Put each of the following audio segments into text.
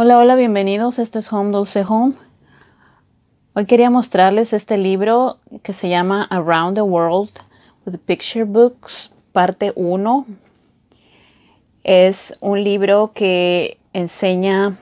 Hola, hola, bienvenidos. Este es Home Dulce Home. Hoy quería mostrarles este libro que se llama Around the World with Picture Books, parte 1. Es un libro que enseña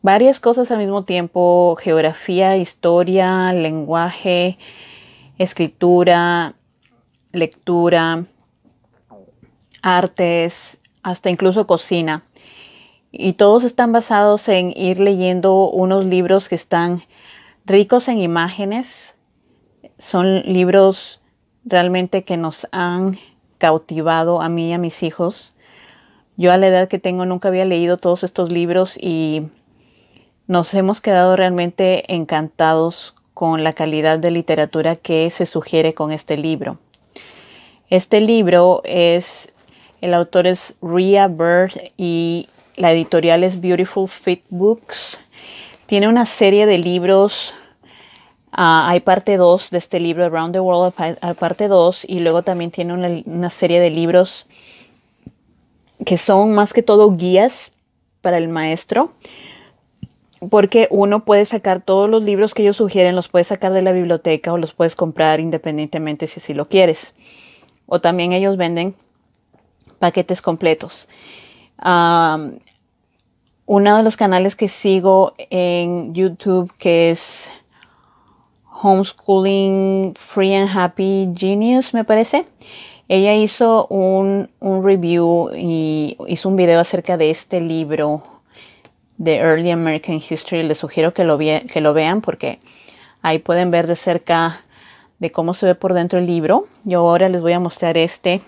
varias cosas al mismo tiempo, geografía, historia, lenguaje, escritura, lectura, artes, hasta incluso cocina y todos están basados en ir leyendo unos libros que están ricos en imágenes. Son libros realmente que nos han cautivado a mí y a mis hijos. Yo a la edad que tengo nunca había leído todos estos libros y nos hemos quedado realmente encantados con la calidad de literatura que se sugiere con este libro. Este libro es, el autor es Ria Bird y la editorial es Beautiful Fit Books. Tiene una serie de libros. Ah, hay parte 2 de este libro, Around the World, parte 2, y luego también tiene una, serie de libros que son más que todo guías para el maestro, porque uno puede sacar todos los libros que ellos sugieren, los puedes sacar de la biblioteca o los puedes comprar independientemente si así lo quieres. O también ellos venden paquetes completos. Ah, uno de los canales que sigo en YouTube que es Homeschooling Free and Happy Genius, me parece. Ella hizo un, review y hizo un video acerca de este libro de Early American History. Les sugiero que lo, que lo vean porque ahí pueden ver de cerca de cómo se ve por dentro el libro. Yo ahora les voy a mostrar este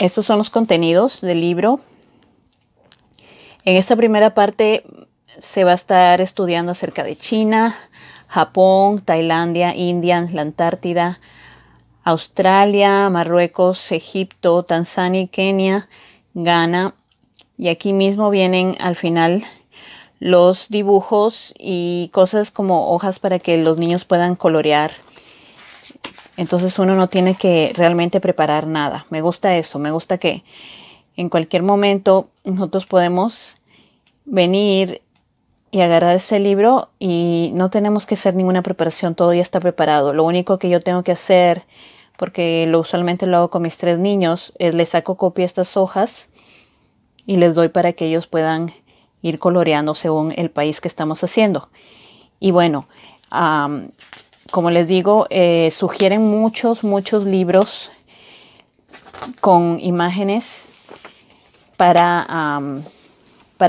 Estos son los contenidos del libro. En esta primera parte se va a estar estudiando acerca de China, Japón, Tailandia, India, la Antártida, Australia, Marruecos, Egipto, Tanzania, Kenia, Ghana. Y aquí mismo vienen al final los dibujos y cosas como hojas para que los niños puedan colorear entonces uno no tiene que realmente preparar nada. Me gusta eso, me gusta que en cualquier momento nosotros podemos venir y agarrar ese libro y no tenemos que hacer ninguna preparación, todo ya está preparado. Lo único que yo tengo que hacer, porque lo usualmente lo hago con mis tres niños, es le saco copia estas hojas y les doy para que ellos puedan ir coloreando según el país que estamos haciendo. Y bueno, como les digo, eh, sugieren muchos, muchos libros con imágenes para,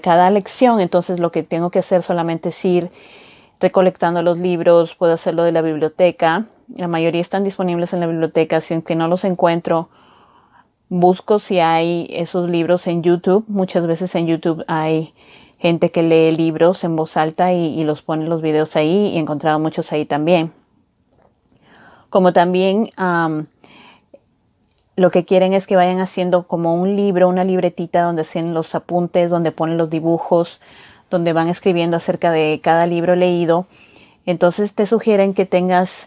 cada lección. Entonces lo que tengo que hacer solamente es ir recolectando los libros, puedo hacerlo de la biblioteca. La mayoría están disponibles en la biblioteca, si es que no los encuentro, busco si hay esos libros en YouTube. Muchas veces en YouTube hay gente que lee libros en voz alta y, y los pone los videos ahí y he encontrado muchos ahí también como también lo que quieren es que vayan haciendo como un libro, una libretita donde hacen los apuntes, donde ponen los dibujos, donde van escribiendo acerca de cada libro leído. Entonces te sugieren que tengas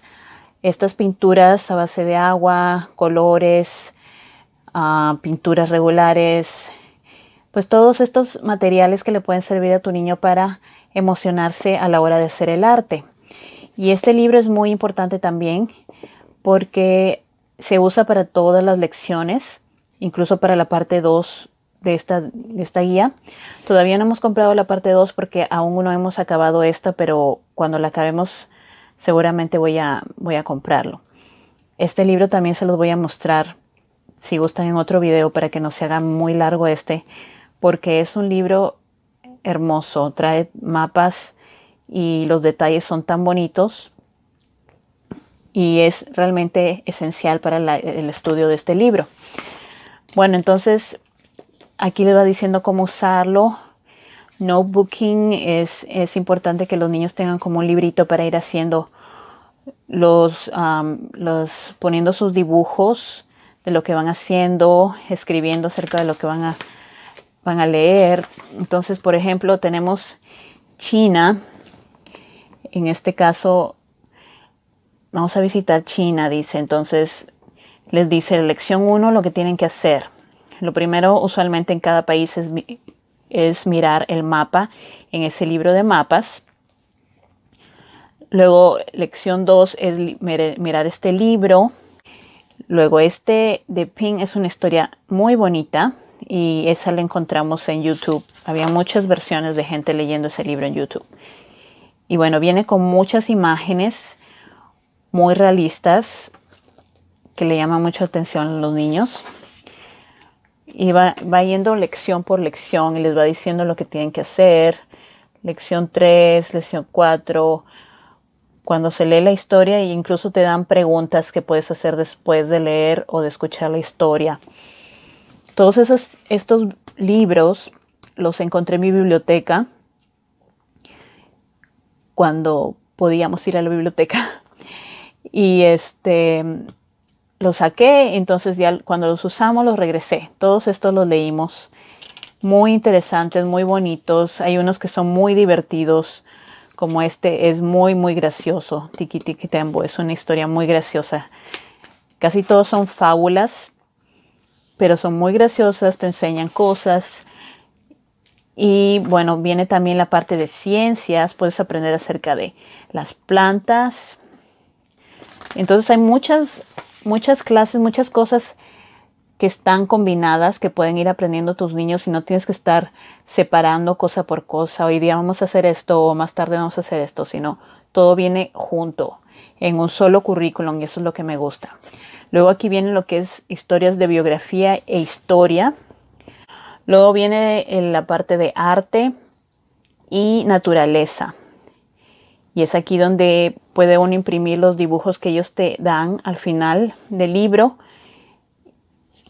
estas pinturas a base de agua, colores, ah, pinturas regulares, pues todos estos materiales que le pueden servir a tu niño para emocionarse a la hora de hacer el arte. Y este libro es muy importante también porque se usa para todas las lecciones, incluso para la parte 2 de esta, guía. Todavía no hemos comprado la parte 2 porque aún no hemos acabado esta, pero cuando la acabemos seguramente voy a, voy a comprarlo. Este libro también se los voy a mostrar si gustan en otro video para que no se haga muy largo este, porque es un libro hermoso, trae mapas y los detalles son tan bonitos y es realmente esencial para el estudio de este libro. Bueno, entonces aquí le va diciendo cómo usarlo. Notebooking es, importante que los niños tengan como un librito para ir haciendo los, poniendo sus dibujos de lo que van haciendo, escribiendo acerca de lo que van van a leer. Entonces, por ejemplo, tenemos China, en este caso, vamos a visitar China, dice. Entonces, les dice lección 1 lo que tienen que hacer. Lo primero usualmente en cada país es, es mirar el mapa en ese libro de mapas. Luego, lección 2 es mirar este libro. Luego, este de Ping es una historia muy bonita y esa la encontramos en YouTube. Había muchas versiones de gente leyendo ese libro en YouTube. Y bueno, viene con muchas imágenes muy realistas que le llaman mucho atención a los niños. Y va, yendo lección por lección y les va diciendo lo que tienen que hacer. Lección 3, lección 4. Cuando se lee la historia e incluso te dan preguntas que puedes hacer después de leer o de escuchar la historia. Todos esos, estos libros los encontré en mi biblioteca cuando podíamos ir a la biblioteca. Y este, lo saqué, entonces ya cuando los usamos los regresé. Todos estos los leímos. Muy interesantes, muy bonitos. Hay unos que son muy divertidos, como este es muy, muy gracioso. Tiki Tiki Tembo es una historia muy graciosa. Casi todos son fábulas, pero son muy graciosas, te enseñan cosas. Y bueno, viene también la parte de ciencias, puedes aprender acerca de las plantas. Entonces hay muchas, muchas clases, muchas cosas que están combinadas, que pueden ir aprendiendo tus niños y no tienes que estar separando cosa por cosa, hoy día vamos a hacer esto o más tarde vamos a hacer esto, sino todo viene junto en un solo currículum y eso es lo que me gusta. Luego aquí viene lo que es historias de biografía e historia. Luego viene eh, la parte de arte y naturaleza. Y es aquí donde puede uno imprimir los dibujos que ellos te dan al final del libro,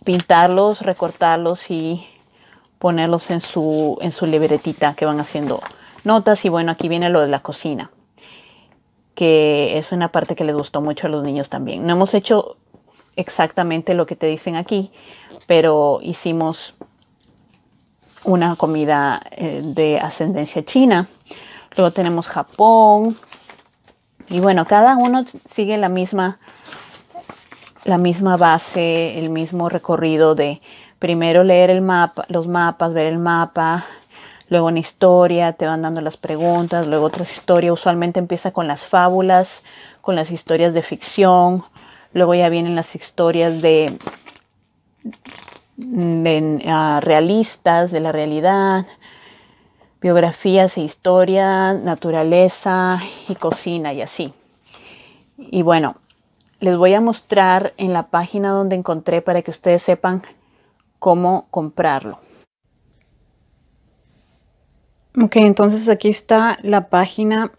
pintarlos, recortarlos y ponerlos en su, en su libretita que van haciendo notas. Y bueno, aquí viene lo de la cocina, que es una parte que les gustó mucho a los niños también. No hemos hecho exactamente lo que te dicen aquí, pero hicimos una comida eh, de ascendencia china. Luego tenemos Japón. Y bueno, cada uno sigue la misma, la misma base, el mismo recorrido de primero leer el mapa, los mapas, ver el mapa, luego una historia, te van dando las preguntas, luego otra historia. Usualmente empieza con las fábulas, con las historias de ficción, luego ya vienen las historias de de realistas de la realidad, biografías e historia, naturaleza y cocina y así. Y bueno, les voy a mostrar en la página donde encontré para que ustedes sepan cómo comprarlo. Ok, entonces aquí está la página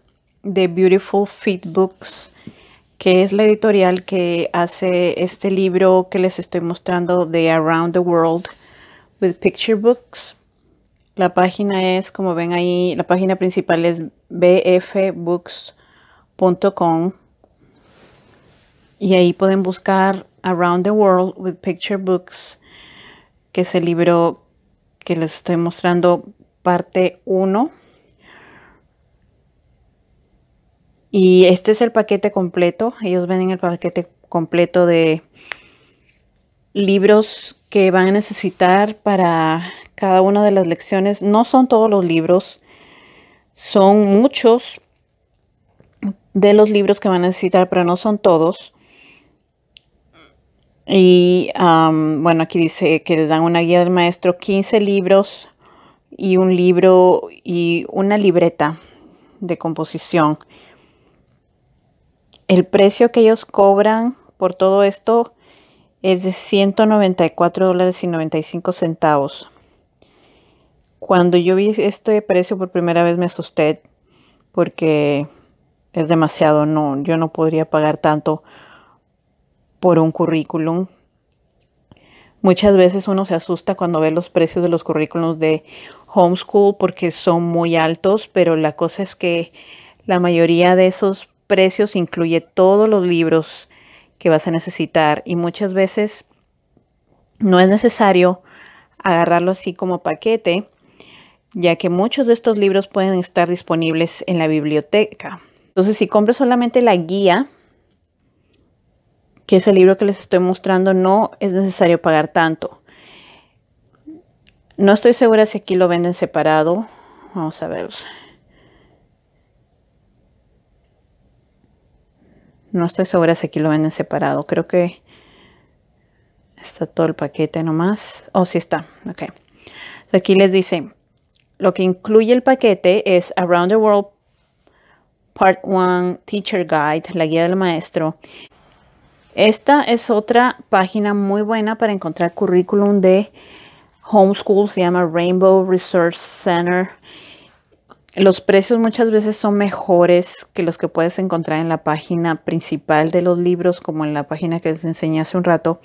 de Beautiful Feedbooks que es la editorial que hace este libro que les estoy mostrando de Around the World with Picture Books. La página es, como ven ahí, la página principal es bfbooks.com y ahí pueden buscar Around the World with Picture Books, que es el libro que les estoy mostrando parte 1. Y este es el paquete completo. Ellos venden el paquete completo de libros que van a necesitar para cada una de las lecciones. No son todos los libros, son muchos de los libros que van a necesitar, pero no son todos. Y bueno, aquí dice que les dan una guía del maestro, 15 libros y un libro y una libreta de composición el precio que ellos cobran por todo esto es de 194 dólares y 95 centavos. Cuando yo vi este precio por primera vez me asusté porque es demasiado, no, yo no podría pagar tanto por un currículum. Muchas veces uno se asusta cuando ve los precios de los currículums de homeschool porque son muy altos, pero la cosa es que la mayoría de esos precios incluye todos los libros que vas a necesitar y muchas veces no es necesario agarrarlo así como paquete, ya que muchos de estos libros pueden estar disponibles en la biblioteca. Entonces, si compras solamente la guía, que es el libro que les estoy mostrando, no es necesario pagar tanto. No estoy segura si aquí lo venden separado. Vamos a ver. No estoy segura si aquí lo venden separado. Creo que está todo el paquete nomás. Oh, sí está. Ok. Aquí les dice, lo que incluye el paquete es Around the World Part 1 Teacher Guide, la guía del maestro. Esta es otra página muy buena para encontrar currículum de homeschool. Se llama Rainbow Resource Center. Los precios muchas veces son mejores que los que puedes encontrar en la página principal de los libros, como en la página que les enseñé hace un rato.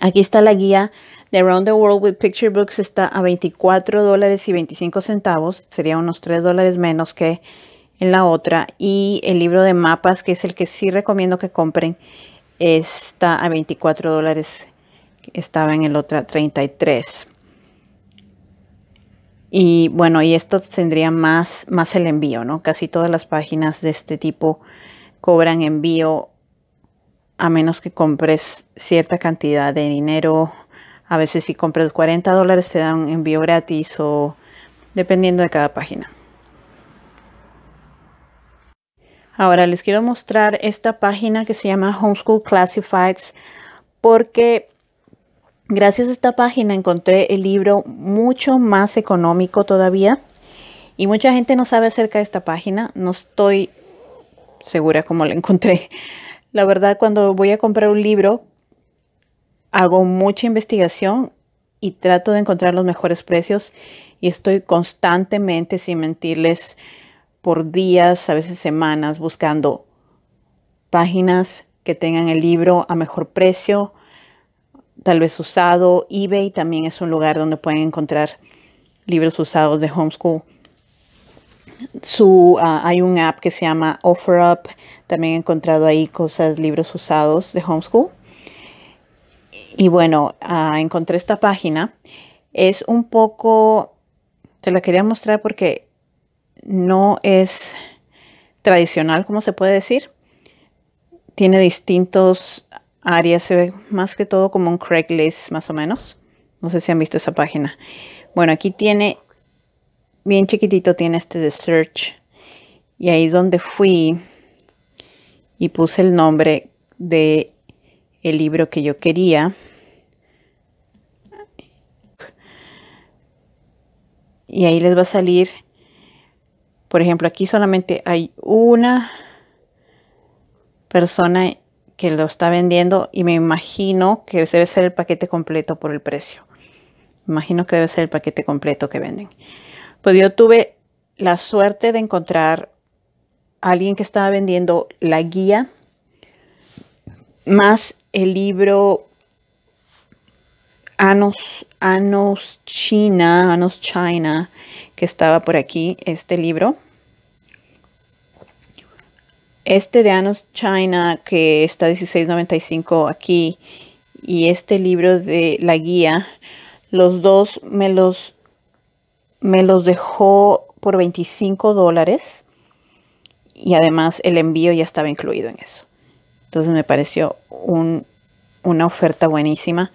Aquí está la guía de Around the World with Picture Books. Está a $24.25, dólares y centavos. Sería unos 3 dólares menos que en la otra. Y el libro de mapas, que es el que sí recomiendo que compren, está a 24 dólares. Estaba en el otra 33. Y bueno, y esto tendría más, más el envío, ¿no? Casi todas las páginas de este tipo cobran envío a menos que compres cierta cantidad de dinero. A veces si compras 40 dólares te dan envío gratis o dependiendo de cada página. Ahora les quiero mostrar esta página que se llama Homeschool Classifieds porque Gracias a esta página encontré el libro mucho más económico todavía y mucha gente no sabe acerca de esta página, no estoy segura cómo la encontré. La verdad, cuando voy a comprar un libro, hago mucha investigación y trato de encontrar los mejores precios y estoy constantemente, sin mentirles, por días, a veces semanas, buscando páginas que tengan el libro a mejor precio, tal vez usado. eBay también es un lugar donde pueden encontrar libros usados de homeschool. Su, ah, hay un app que se llama OfferUp. También he encontrado ahí cosas, libros usados de homeschool. Y bueno, ah, encontré esta página. Es un poco, te la quería mostrar porque no es tradicional, como se puede decir. Tiene distintos Aria se ve más que todo como un Craigslist más o menos. No sé si han visto esa página. Bueno, aquí tiene, bien chiquitito tiene este de search. Y ahí donde fui y puse el nombre de el libro que yo quería. Y ahí les va a salir, por ejemplo, aquí solamente hay una persona que lo está vendiendo y me imagino que debe ser el paquete completo por el precio. Me imagino que debe ser el paquete completo que venden. Pues yo tuve la suerte de encontrar a alguien que estaba vendiendo la guía más el libro Anos, Anos China, Anos China, que estaba por aquí, este libro este de Anus China, que está 16.95 aquí, y este libro de la guía, los dos me los, me los dejó por 25 dólares. Y además el envío ya estaba incluido en eso. Entonces me pareció una oferta buenísima.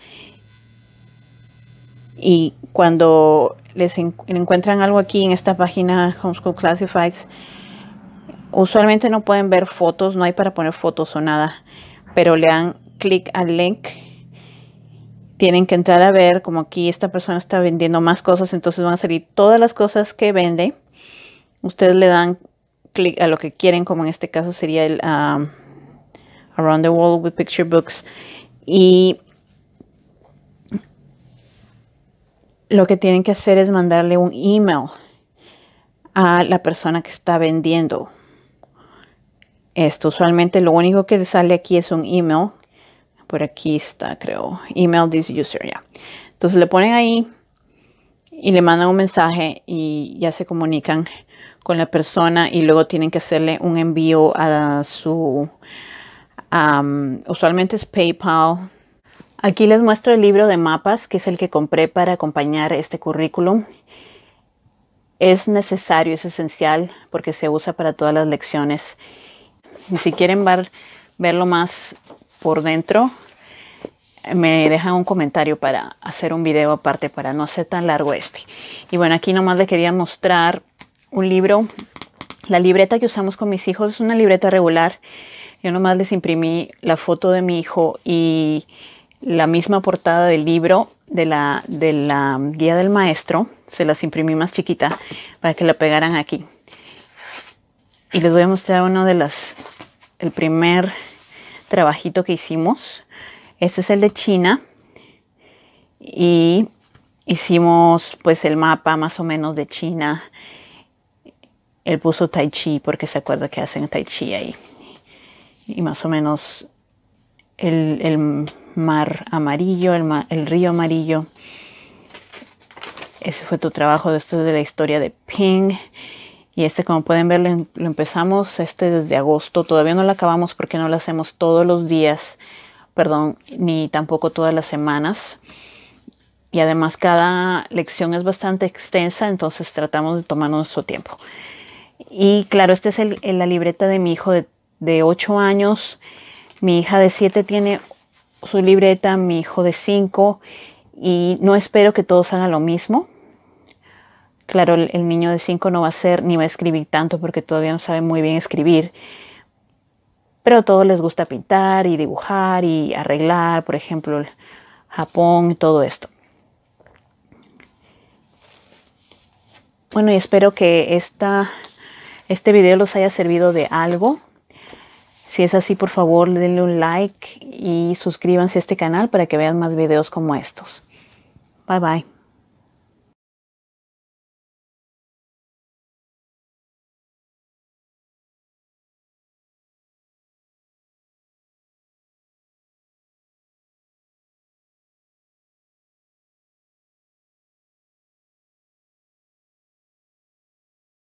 Y cuando les encuentran algo aquí en esta página Homeschool Classifieds, Usualmente no pueden ver fotos, no hay para poner fotos o nada, pero le dan clic al link. Tienen que entrar a ver, como aquí esta persona está vendiendo más cosas, entonces van a salir todas las cosas que vende. Ustedes le dan clic a lo que quieren, como en este caso sería el um, Around the World with Picture Books. Y lo que tienen que hacer es mandarle un email a la persona que está vendiendo. Esto usualmente lo único que sale aquí es un email. Por aquí está, creo. Email this user, ya. Entonces le ponen ahí y le mandan un mensaje y ya se comunican con la persona y luego tienen que hacerle un envío a su... usualmente es PayPal. Aquí les muestro el libro de mapas, que es el que compré para acompañar este currículum. Es necesario, es esencial, porque se usa para todas las lecciones. Y si quieren verlo más por dentro, me dejan un comentario para hacer un video aparte para no ser tan largo este. Y bueno, aquí nomás le quería mostrar un libro. La libreta que usamos con mis hijos es una libreta regular. Yo nomás les imprimí la foto de mi hijo y la misma portada del libro de la, de la guía del maestro. Se las imprimí más chiquita para que la pegaran aquí. Y les voy a mostrar una de las el primer trabajito que hicimos. Este es el de China. Y hicimos pues el mapa más o menos de China. Él puso Tai Chi porque se acuerda que hacen Tai Chi ahí. Y más o menos el, mar amarillo, el, el río amarillo. Ese fue tu trabajo de estudio de la historia de Ping. Y este, como pueden ver, em-, lo, empezamos este desde agosto. Todavía no lo acabamos porque no lo hacemos todos los días, perdón, ni tampoco todas las semanas. Y además cada lección es bastante extensa, entonces tratamos de tomar nuestro tiempo. Y claro, esta es la libreta de mi hijo de, de 8 años. Mi hija de 7 tiene su libreta, mi hijo de 5. Y no espero que todos hagan lo mismo Claro, el niño de 5 no va a ser ni va a escribir tanto porque todavía no sabe muy bien escribir. Pero a todos les gusta pintar y dibujar y arreglar, por ejemplo, Japón, y todo esto. Bueno, y espero que este video los haya servido de algo. Si es así, por favor, denle un like y suscríbanse a este canal para que vean más videos como estos. Bye bye.